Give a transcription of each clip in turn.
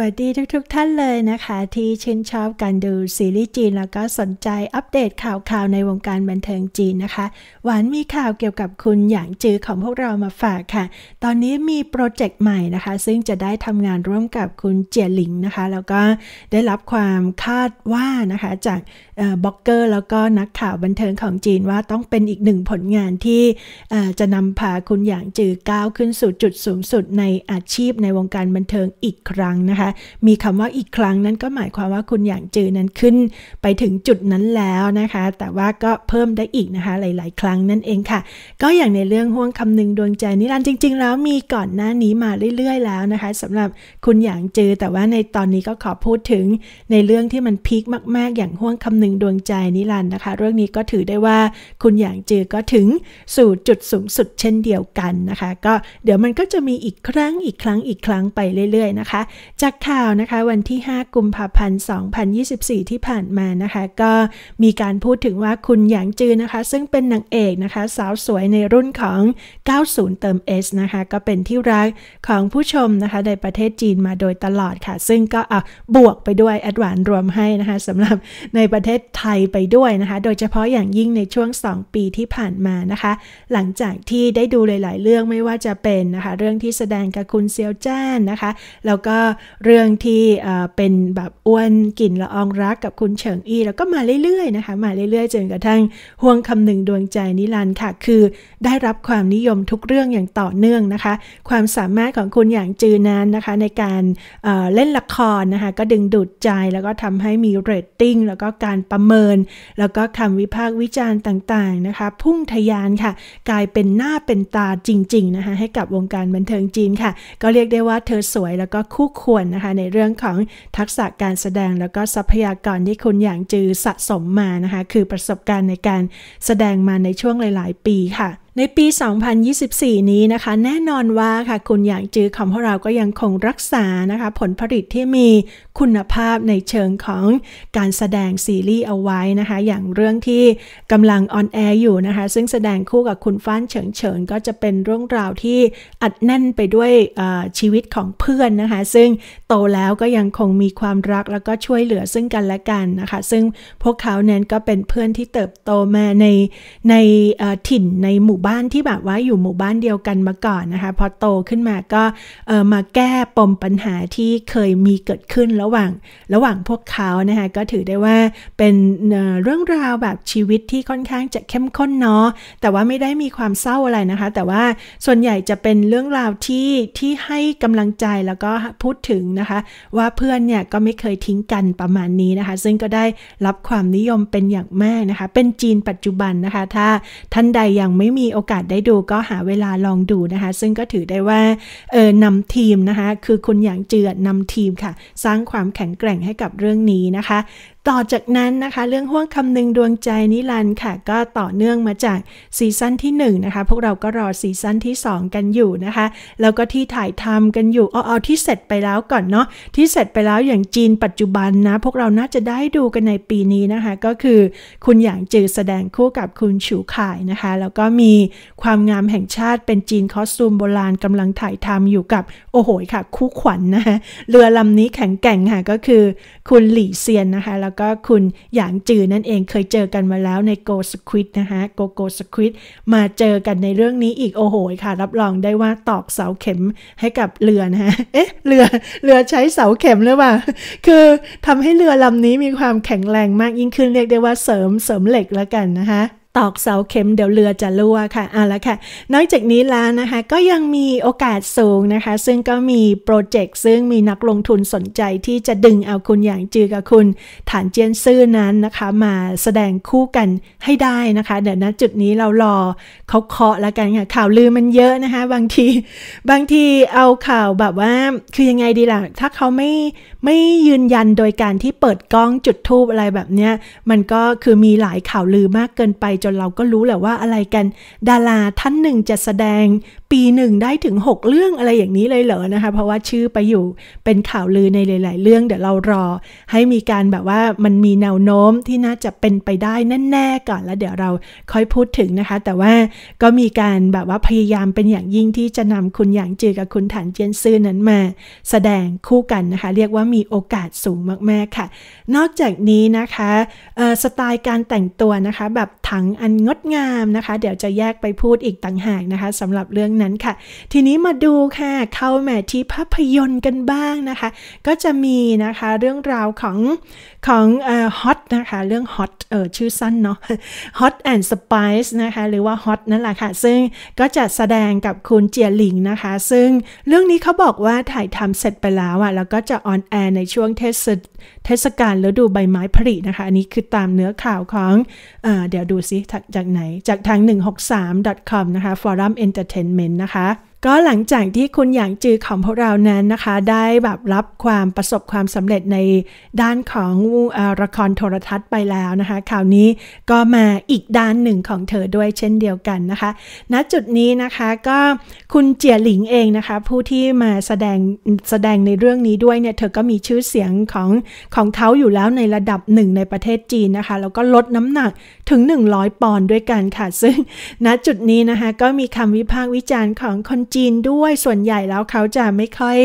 วัสดีทุกๆทท่านเลยนะคะ ที่ชื่นชอบการดูซีรีส์จีนแล้วก็สนใจอัปเดตข่าวๆาวในวงการบันเทิงจีนนะคะหวานมีข่าวเกี่ยวกับคุณหยางจือของพวกเรามาฝากค่ะ ตอนนี้มีโปรเจกต์ใหม่นะคะ ซึ่งจะได้ทำงานร่วมกับคุณเจียหลิงนะคะ แล้วก็ได้รับความคาดว่านะคะจากบล็อกเกอร์แล้วก็นักข่าวบันเทิงของจีนว่าต้องเป็นอีกหนึ่งผลงานที่จะนำพาคุณหยางจือก้าวขึ้นสู่จุดสูงสุด ในอาชีพในวงการบันเทิงอีกครั้งนะคะะมีคำว่าอีกครั้งนั้นก็หมายความว่าคุณอย่างจือนั้นขึ้น ไปถึงจุดนั้นแล้วนะคะ แต่ว่าก็เพิ่มได้อีกนะคะ หลายๆครั้งนั่นเองค่ะ ก็อย่างในเรื่องห่วงคำหนึงดวงใจนิรันด์จริงๆแล้วมีก่อนหน้านี้มาเรื่อยๆแล้วนะคะสำหรับคุณอย่างจือแต่ว่าในตอนนี้ก็ขอพูดถึง ในเรื่องที่มันพีคมากๆ อย่างห่วงคำหนึงดวงใจนิรันด์นะคะเรื่องนี้ก็ถือได้ว่า คุณอย่างจือก็ถึงสู่จุดสูงสุดเช่นเดียวกันนะคะ ก็เดี๋ยวมันก็จะมีอีกครั้งอีกครั้งอีกครั้งไปเรื่อยๆนะคะ จากกข่าวนะคะวันที่ 5 กุมภาพันธ์ 2024 ที่ผ่านมานะคะก็มีการพูดถึงว่าคุณหยางจือนะคะซึ่งเป็นนางเอกนะคะสาวสวยในรุ่นของ 90 เติม S นะคะก็เป็นที่รักของผู้ชมนะคะในประเทศจีนมาโดยตลอดค่ะซึ่งก็อบวกไปด้วยแอดวานรวมให้นะคะสำหรับในประเทศไทยไปด้วยนะคะโดยเฉพาะอย่างยิ่งในช่วง 2 ปีที่ผ่านมานะคะหลังจากที่ได้ดูหลาย ๆ เรื่องไม่ว่าจะเป็นนะคะเรื่องที่แสดงกับคุณเซียวจ้านนะคะแล้วก็เรื่องที่เป็นแบบอ้วนกลิ่นละอองรักกับคุณเฉิงอี้แล้วก็มาเรื่อยๆนะคะ มาเรื่อยๆจนกระทั่งห่วงคำหนึ่งดวงใจนิรันด์ค่ะ คือได้รับความนิยมทุกเรื่องอย่างต่อเนื่องนะคะ ความสามารถของคุณอย่างจือนานนะคะ ในการเล่นละครนะคะ ก็ดึงดูดใจแล้วก็ทำให้มีเรตติ้งแล้วก็การประเมิน แล้วก็คำวิพากษ์วิจารณ์ต่างๆนะคะพุ่งทยานค่ะกลายเป็นหน้าเป็นตาจริงๆนะคะให้กับวงการบันเทิงจีนค่ะ ก็เรียกได้ว่าเธอสวยแล้วก็คู่ควระคะในเรื่องของทักษะการแสดงแล้วก็ทรัพยากรที่คุณอย่างจือสะสมมานะคะคือประสบการณ์ในการแสดงมาในช่วงหลาย ๆ ปีค่ะในปี 2024 นี้นะคะแน่นอนว่าค่ะคุณอย่างจื้อของพวกเราก็ยังคงรักษานะคะผลผลิตที่มีคุณภาพในเชิงของการแสดงซีรีส์เอาไว้นะคะอย่างเรื่องที่กำลังออนแอร์อยู่นะคะซึ่งแสดงคู่กับคุณฟ้านเฉิงเฉิงก็จะเป็นเรื่องราวที่อัดแน่นไปด้วยชีวิตของเพื่อนนะคะซึ่งโตแล้วก็ยังคงมีความรักแล้วก็ช่วยเหลือซึ่งกันและกันนะคะซึ่งพวกเขาเน้นก็เป็นเพื่อนที่เติบโตมาในในถิ่นในหมู่บ้านที่แบบว่าอยู่หมู่บ้านเดียวกันมาก่อนนะคะ พอโตขึ้นมาก็มาแก้ปมปัญหาที่เคยมีเกิดขึ้นระหว่าง ระหว่างพวกเขานะคะก็ถือได้ว่าเป็นเรื่องราวแบบชีวิตที่ค่อนข้างจะเข้มข้นเนาะแต่ว่าไม่ได้มีความเศร้าอะไรนะคะ แต่ว่าส่วนใหญ่จะเป็นเรื่องราวที่ที่ให้กำลังใจแล้วก็พูดถึงนะคะ ว่าเพื่อนเนี่ยก็ไม่เคยทิ้งกันประมาณนี้นะคะ ซึ่งก็ได้รับความนิยมเป็นอย่างมากนะคะเป็นจีนปัจจุบันนะคะถ้า ท่านใดยังไม่มีโอกาสได้ดูก็หาเวลาลองดูนะคะ ซึ่งก็ถือได้ว่าเออนำทีมนะคะ คือคุณหยางเจือนนำทีมค่ะ สร้างความแข็งแกร่งให้กับเรื่องนี้นะคะต่อจากนั้นนะคะเรื่องห่วงคำหนึงดวงใจนิรันด์ค่ะ ก็ต่อเนื่องมาจากซีซั่นที่1นนะคะพวกเราก็รอซีซั่นที่ 2 กันอยู่นะคะ แล้วก็ที่ถ่ายทำกันอยู่เอาที่เสร็จไปแล้วก่อนเนาะที่เสร็จไปแล้วอย่างจีนปัจจุบันนะ พวกเราน่าจะได้ดูกันในปีนี้นะคะ ก็คือคุณหยางจือแสดงคู่กับคุณฉูข่ายนะคะ แล้วก็มีความงามแห่งชาติเป็นจีนคอสตูมโบราณกำลังถ่ายทำอยู่กับโอ้โหค่ะ คู่ขวัญนนะคะเรือลำนี้แข็งแกร่งค่ะก็คือ คุณหลี่เซียนนะคะแล้วก็คุณหยางจือนั่นเองเคยเจอกันมาแล้วในโกสควิดนะคะโกโกสควิดมาเจอกันในเรื่องนี้อีกโอ้โหค่ะ รับรองได้ว่าตอกเสาเข็มให้กับเรือนะฮะเอ๊ะเรือเรือใช้เสาเข็มหรือเปล่าคือทำให้เรือลำนี้มีความแข็งแรงมากยิ่งขึ้นเรียกได้ว่าเสริมเสริมเหล็กแล้วกันนะคะตอกเสาเข็มเดี๋ยวเรือจะรั่วค่ะเอาละค่ะนอกจากนี้แล้วนะคะก็ยังมีโอกาสสูงนะคะ ซึ่งก็มีโปรเจกต์ซึ่งมีนักลงทุนสนใจที่จะดึงเอาคุณอย่างจือกับคุณฐานเจียนซื่อนั้นนะคะ มาแสดงคู่กันให้ได้นะคะ เดี๋ยวนะจุดนี้เรารอเขาเคาะแล้วกันค่ะข่าวลือมันเยอะนะคะ บางทีบางทีเอาข่าวแบบว่าคือยังไงดีล่ะถ้าเขาไม่ไม่ยืนยันโดยการที่เปิดกล้องจุดทูบอะไรแบบเนี้ยมันก็คือมีหลายข่าวลือมากเกินไปจนเราก็รู้แหละว่าอะไรกันดาราท่านหนึ่งจะแสดงปีหนึ่งได้ถึง6 เรื่องอะไรอย่างนี้เลยเหรอนะคะเพราะว่าชื่อไปอยู่เป็นข่าวลือในหลายๆเรื่อง เดี๋ยวเรารอ ให้มีการแบบว่ามันมีแนวโน้มที่น่าจะเป็นไปได้แน่ๆก่อนแล้วเดี๋ยวเราค่อยพูดถึงนะคะแต่ว่าก็มีการแบบว่าพยายามเป็นอย่างยิ่งที่จะนำคุณหยางจือกับคุณฐานเจียนซื่อนั้นมาแสดงคู่กันนะคะเรียกว่ามีโอกาสสูงมากๆค่ะ นอกจากนี้นะคะสไตล์การแต่งตัวนะคะ แบบถังอันงดงามนะคะ เดี๋ยวจะแยกไปพูดอีกต่างหากนะคะสำหรับเรื่องนั้นค่ะ ทีนี้มาดูค่ะ เข้าแมาที่ภาพยนตร์กันบ้างนะคะ ก็จะมีนะคะ เรื่องราวของ ของฮอตนะคะเรื่องฮอตเออชื่อสั้นเนาะฮอตแอนด์สปายส์นะคะหรือว่าฮอตนั่นแหละค่ะซึ่งก็จะแสดงกับคุณเจียหลิงนะคะ ซึ่งเรื่องนี้เขาบอกว่าถ่ายทำเสร็จไปแล้วอะแล้วก็จะออนแอร์ในช่วงเทศเทศกาลฤดูใบไม้ผลินะคะอันนี้คือตามเนื้อข่าวของเออเดี๋ยวดูซิจากไหนจากทาง 163.com นะคะ Forum Entertainment นะคะก็หลังจากที่คุณหยางจือของพวกเรานั้นนะคะ ได้แบบรับความประสบความสำเร็จในด้านของอละครโทรทัศน์ไปแล้วนะคะคราวนี้ก็มาอีกด้านหนึ่งของเธอด้วยเช่นเดียวกันนะคะณนะจุดนี้นะคะก็คุณเจียหลิงเองนะคะ ผู้ที่มาแสดงแสดงในเรื่องนี้ด้วยเนี่ยเธอก็มีชื่อเสียงของของเขาอยู่แล้วในระดับหนึ่งในประเทศจีนนะคะแล้วก็ลดน้ำหนักถึง 100 ปอนด์ด้วยกันค่ะซึ่งณนะจุดนี้นะคะก็มีคำวิพากษ์วิจารณ์ของคนจีนด้วยส่วนใหญ่แล้วเขาจะไม่ค่อย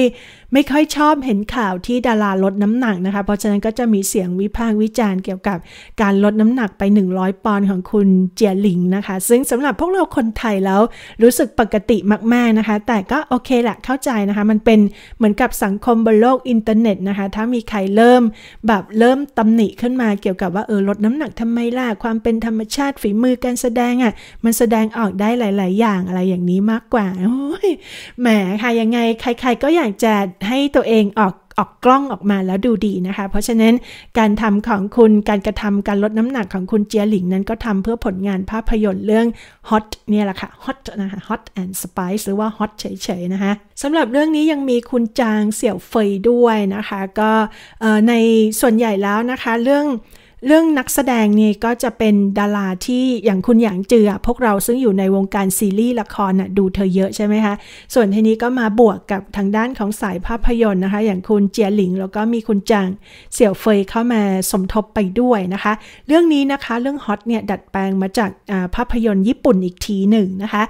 ไม่ค่อยชอบเห็นข่าวที่ดาราลดน้ำหนักนะคะ เพราะฉะนั้นก็จะมีเสียงวิพากษ์วิจารณ์เกี่ยวกับการลดน้ำหนักไป 100 ปอนด์ของคุณเจียหลิงนะคะ ซึ่งสำหรับพวกเราคนไทยแล้วรู้สึกปกติมากๆนะคะ แต่ก็โอเคแหละเข้าใจนะคะ มันเป็นเหมือนกับสังคมบนโลกอินเทอร์เน็ตนะคะ ถ้ามีใครเริ่มแบบเริ่มตำหนิขึ้นมาเกี่ยวกับว่าเออลดน้ำหนักทำไมล่ะ ความเป็นธรรมชาติฝีมือการแสดงอะ่ะ มันแสดงออกได้หลาย ๆ อย่างอะไรอย่างนี้มากกว่า โอ้ย แหมค่ะ ยังไง ใคร ๆ ก็อยากจะให้ตัวเองออกออกกล้องออกมาแล้วดูดีนะคะ เพราะฉะนั้นการทำของคุณการกระทำการลดน้ำหนักของคุณเจียหลิงนั้นก็ทำเพื่อผลงานภาพยนตร์เรื่อง Hot เนี่ยแหละค่ะ Hot นะคะ Hot and Spice หรือว่า Hot เฉยๆ นะคะสำหรับเรื่องนี้ยังมีคุณจางเสี่ยวเฟยด้วยนะคะ ก็ในส่วนใหญ่แล้วนะคะเรื่องเรื่องนักแสดงนี่ก็จะเป็นดาราที่อย่างคุณหยางเจือพวกเราซึ่งอยู่ในวงการซีรีส์ละครนะ่ะดูเธอเยอะใช่ไหมคะส่วนทีนี้ก็มาบวกกับทางด้านของสายภาพยนตร์นะคะ อย่างคุณเจียหลิงแล้วก็มีคุณจางเสี่ยวเฟยเข้ามาสมทบไปด้วยนะคะ เรื่องนี้นะคะ เรื่องฮอตเนี่ยดัดแปลงมาจากาภาพยนตร์ญี่ปุ่นอีกทีหนึ่งนะคะ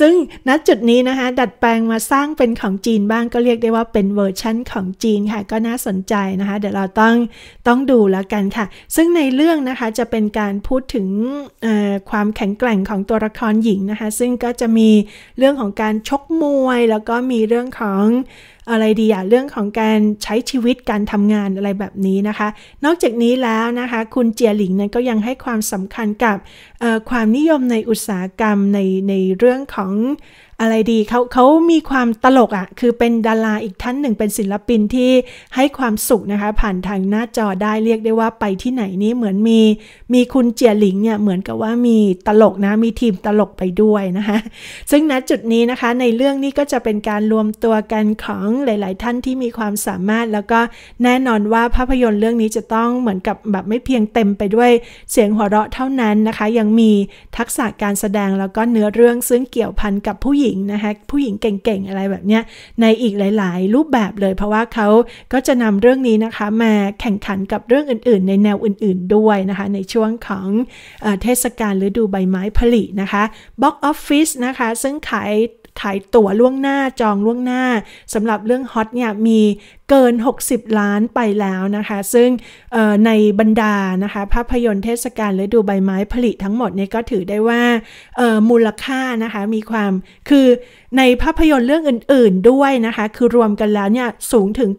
ซึ่งณจุดนี้นะคะ ดัดแปลงมาสร้างเป็นของจีนบ้างก็เรียกได้ว่าเป็นเวอร์ชั่นของจีนค่ะก็น่าสนใจนะคะเดี๋ยวเราต้องต้องดูแล้วกันค่ะซึ่งในเรื่องนะคะจะเป็นการพูดถึงความแข็งแกร่งของตัวละครหญิงนะคะซึ่งก็จะมีเรื่องของการชกมวยแล้วก็มีเรื่องของอะไรดีอะเรื่องของการใช้ชีวิตการทำงานอะไรแบบนี้นะคะ นอกจากนี้แล้วนะคะ คุณเจียหลิงนั้นก็ยังให้ความสำคัญกับความนิยมในอุตสาหกรรมในในเรื่องของอะไรดีเขาเขามีความตลกอะ่ะคือเป็นดาราอีกท่านหนึ่งเป็นศิลปินที่ให้ความสุขนะคะผ่านทางหน้าจอได้เรียกได้ว่าไปที่ไหนนี้เหมือนมีมีคุณเจียหลิงเนี่ยเหมือนกับว่ามีตลกนะมีทีมตลกไปด้วยนะคะซึ่งณจุดนี้นะคะในเรื่องนี้ก็จะเป็นการรวมตัวกันของหลาย ๆ ท่านที่มีความสามารถ แล้วก็แน่นอนว่าภาพยนตร์เรื่องนี้จะต้องเหมือนกับแบบไม่เพียงเต็มไปด้วยเสียงหัวเราะเท่านั้นนะคะยังมีทักษะการแสดงแล้วก็เนื้อเรื่องซึ่งเกี่ยวพันกับผู้หญิงนะคะ ผู้หญิงเก่ง ๆ อะไรแบบเนี้ยในอีกหลาย ๆ รูปแบบเลยเพราะว่าเขาก็จะนำเรื่องนี้นะคะ มาแข่งขันกับเรื่องอื่น ๆ ในแนวอื่น ๆ ด้วยนะคะในช่วงของเทศกาลฤดูใบไม้ผลินะคะบ็อกออฟฟิศนะคะซึ่งขายขายตั๋วล่วงหน้าจองล่วงหน้าสำหรับเรื่องฮอตเนี่ยมีเกิน 60 ล้านไปแล้วนะคะ ซึ่งในบรรดานะคะภาพยนตร์เทศกาลฤดูใบไม้ผลิทั้งหมดเนี่ยก็ถือได้ว่ามูลค่านะคะมีความคือในภาพยนตร์เรื่องอื่นๆด้วยนะคะ คือรวมกันแล้วเนี่ยสูงถึง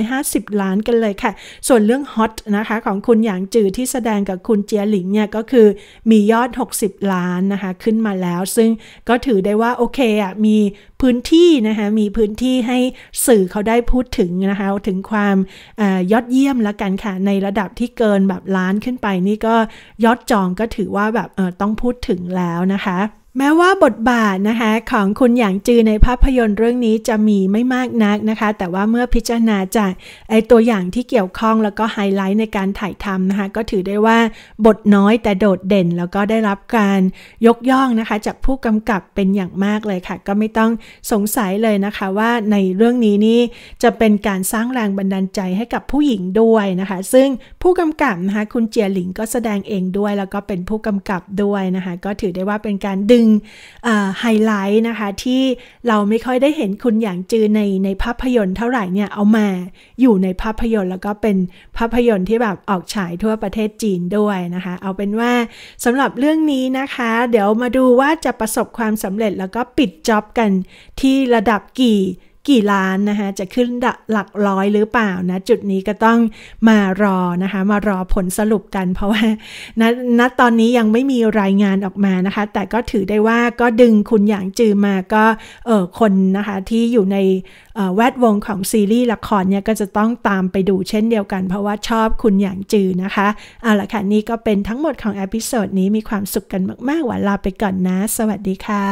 850 ล้านกันเลยค่ะ ส่วนเรื่องฮอตนะคะ ของคุณหยางจือที่แสดงกับคุณเจียหลิงเนี่ยก็คือมียอด 60 ล้านนะคะขึ้นมาแล้ว ซึ่งก็ถือได้ว่าโอเคอ่ะมีพื้นที่นะคะมีพื้นที่ให้สื่อเขาได้พูดถึงนะคะถึงความอยอดเยี่ยมละกันค่ะในระดับที่เกินแบบล้านขึ้นไปนี่ก็ยอดจองก็ถือว่าแบบต้องพูดถึงแล้วนะคะแม้ว่าบทบาทนะคะของคุณหยางจือในภาพยนตร์เรื่องนี้จะมีไม่มากนักนะคะ แต่ว่าเมื่อพิจารณาจากไอตัวอย่างที่เกี่ยวข้องแล้วก็ไฮไลท์ในการถ่ายทำนะคะก็ถือได้ว่าบทน้อยแต่โดดเด่น แล้วก็ได้รับการยกย่องนะคะ จากผู้กำกับเป็นอย่างมากเลยค่ะ ก็ไม่ต้องสงสัยเลยนะคะว่าในเรื่องนี้นี่จะเป็นการสร้างแรงบันดาลใจให้กับผู้หญิงด้วยนะคะ ซึ่งผู้กำกับนะคะคุณเจียหลิงก็แสดงเองด้วย แล้วก็เป็นผู้กำกับด้วยนะคะก็ถือได้ว่าเป็นการดึงงไฮไลท์นะคะที่เราไม่ค่อยได้เห็นคุณอย่างจือในในภาพยนตร์เท่าไหร่เนี่ยเอามาอยู่ในภาพยนตร์แล้วก็เป็นภาพยนตร์ที่แบบออกฉายทั่วประเทศจีนด้วยนะคะเอาเป็นว่าสำหรับเรื่องนี้นะคะ เดี๋ยวมาดูว่าจะประสบความสำเร็จแล้วก็ปิดจ็อบกันที่ระดับกี่กี่ล้านนะคะจะขึ้นหลักร้อยหรือเปล่านะจุดนี้ก็ต้องมารอนะคะมารอผลสรุปกันเพราะว่าณะตอนนี้ยังไม่มีรายงานออกมานะคะแต่ก็ถือได้ว่าก็ดึงคุณหยางจือมาก็ เออคนนะคะที่อยู่ในแวดวงของซีรีส์ละครเนี่ยก็จะต้องตามไปดูเช่นเดียวกันเพราะว่าชอบคุณหยางจือนะคะ เอาละค่ะนี่ก็เป็นทั้งหมดของเอพิโซดนี้มีความสุขกันมากๆ หวานลาไปก่อนนะ สวัสดีค่ะ